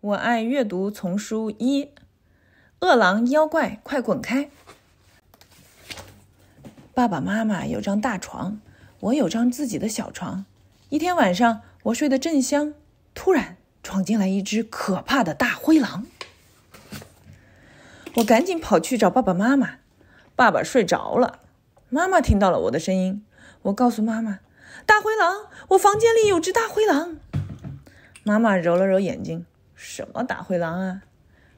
我爱阅读丛书一，《饿狼妖怪快滚开》。爸爸妈妈有张大床，我有张自己的小床。一天晚上，我睡得正香，突然闯进来一只可怕的大灰狼。我赶紧跑去找爸爸妈妈。爸爸睡着了，妈妈听到了我的声音。我告诉妈妈：“大灰狼，我房间里有只大灰狼。”妈妈揉了揉眼睛。什么大灰狼啊！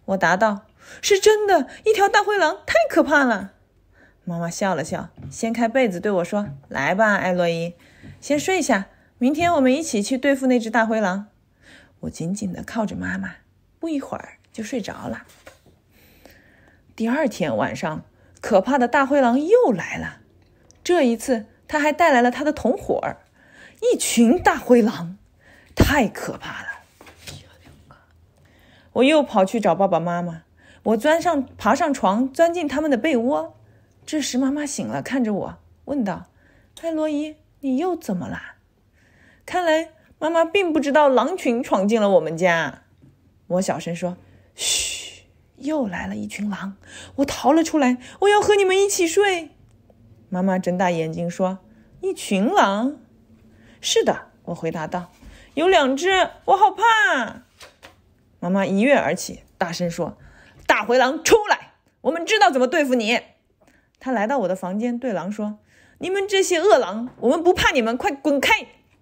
我答道：“是真的，一条大灰狼太可怕了。”妈妈笑了笑，掀开被子对我说：“来吧，艾洛伊，先睡下，明天我们一起去对付那只大灰狼。”我紧紧的靠着妈妈，不一会儿就睡着了。第二天晚上，可怕的大灰狼又来了，这一次他还带来了他的同伙儿，一群大灰狼，太可怕了。我又跑去找爸爸妈妈，我钻上爬上床，钻进他们的被窝。这时，妈妈醒了，看着我，问道：“哎，罗伊，你又怎么了？”看来妈妈并不知道狼群闯进了我们家。我小声说：“嘘，又来了一群狼，我逃了出来，我要和你们一起睡。”妈妈睁大眼睛说：“一群狼？”“是的。”我回答道，“有两只，我好怕。”妈妈一跃而起，大声说：“大灰狼出来！我们知道怎么对付你。”她来到我的房间，对狼说：“你们这些恶狼，我们不怕你们，快滚开，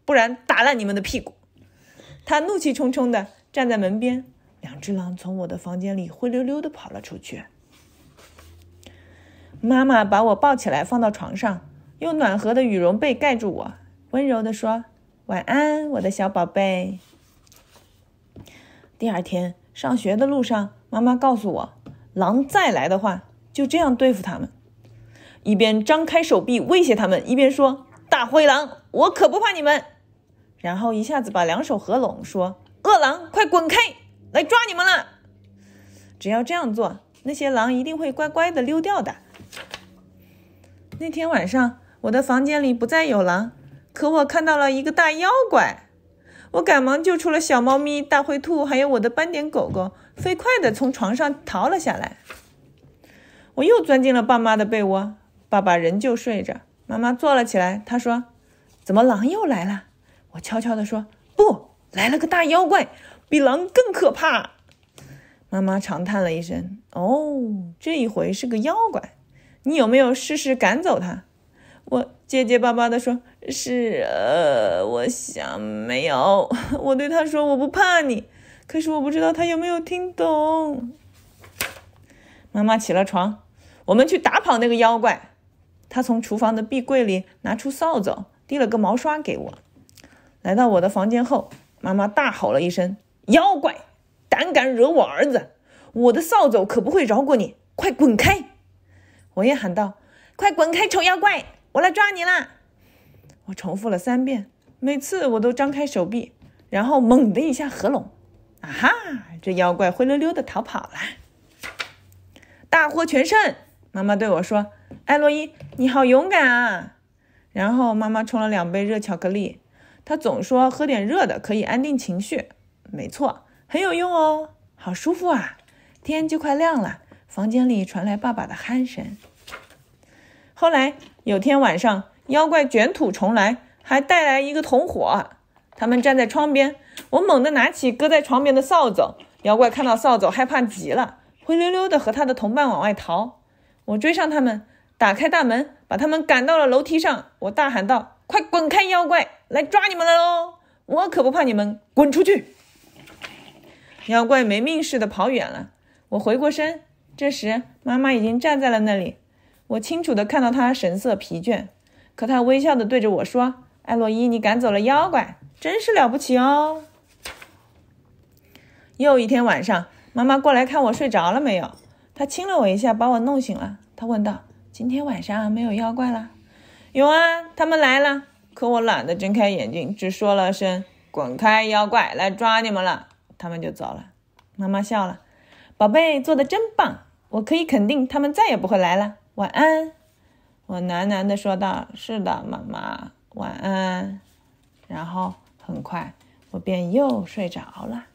不然打烂你们的屁股！”她怒气冲冲地站在门边，两只狼从我的房间里灰溜溜地跑了出去。妈妈把我抱起来，放到床上，用暖和的羽绒被盖住我，温柔地说：“晚安，我的小宝贝。”第二天上学的路上，妈妈告诉我，狼再来的话，就这样对付他们：一边张开手臂威胁他们，一边说“大灰狼，我可不怕你们”；然后一下子把两手合拢，说“饿狼，快滚开，来抓你们了！”只要这样做，那些狼一定会乖乖的溜掉的。那天晚上，我的房间里不再有狼，可我看到了一个大妖怪。我赶忙救出了小猫咪、大灰兔，还有我的斑点狗狗，飞快地从床上逃了下来。我又钻进了爸妈的被窝，爸爸仍旧睡着，妈妈坐了起来，她说：“怎么狼又来了？”我悄悄地说：“不，来了个大妖怪，比狼更可怕。”妈妈长叹了一声：“哦，这一回是个妖怪，你有没有试试赶走他？”我。结结巴巴地说：“是，呃，我想没有。”我对他说：“我不怕你，可是我不知道他有没有听懂。”妈妈起了床，我们去打跑那个妖怪。他从厨房的壁柜里拿出扫帚，递了个毛刷给我。来到我的房间后，妈妈大吼了一声：“妖怪，胆敢惹我儿子，我的扫帚可不会饶过你！快滚开！”我也喊道：“快滚开，丑妖怪！”我来抓你啦！我重复了三遍，每次我都张开手臂，然后猛地一下合拢。啊哈！这妖怪灰溜溜地逃跑了，大获全胜。妈妈对我说：“艾洛伊，你好勇敢啊！”然后妈妈冲了两杯热巧克力。她总说喝点热的可以安定情绪，没错，很有用哦，好舒服啊！天就快亮了，房间里传来爸爸的鼾声。后来有天晚上，妖怪卷土重来，还带来一个同伙。他们站在窗边，我猛地拿起搁在床边的扫帚。妖怪看到扫帚，害怕极了，灰溜溜的和他的同伴往外逃。我追上他们，打开大门，把他们赶到了楼梯上。我大喊道：“快滚开！妖怪来抓你们了喽！我可不怕你们，滚出去！”妖怪没命似的跑远了。我回过身，这时妈妈已经站在了那里。我清楚的看到他神色疲倦，可他微笑地对着我说：“艾洛伊，你赶走了妖怪，真是了不起哦。”又一天晚上，妈妈过来看我睡着了没有，她亲了我一下，把我弄醒了。她问道：“今天晚上没有妖怪了？”“有啊，他们来了。”可我懒得睁开眼睛，只说了声：“滚开，妖怪来抓你们了。”他们就走了。妈妈笑了：“宝贝，做的真棒！我可以肯定，他们再也不会来了。”晚安，我喃喃地说道：“是的，妈妈，晚安。”然后很快，我便又睡着了。